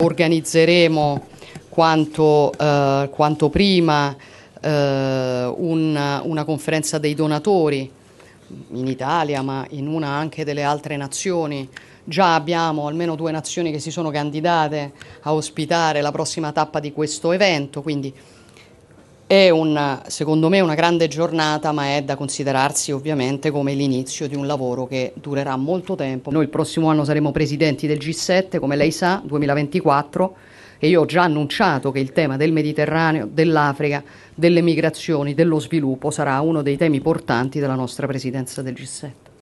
Organizzeremo quanto, eh, quanto prima eh, una, una, conferenza dei donatori in Italia ma in una anche delle altre nazioni. Già abbiamo almeno due nazioni che si sono candidate a ospitare la prossima tappa di questo evento, quindi è un, secondo me una grande giornata, ma è da considerarsi ovviamente come l'inizio di un lavoro che durerà molto tempo. Noi il prossimo anno saremo presidenti del G7, come lei sa, 2024, e io ho già annunciato che il tema del Mediterraneo, dell'Africa, delle migrazioni, dello sviluppo sarà uno dei temi portanti della nostra presidenza del G7.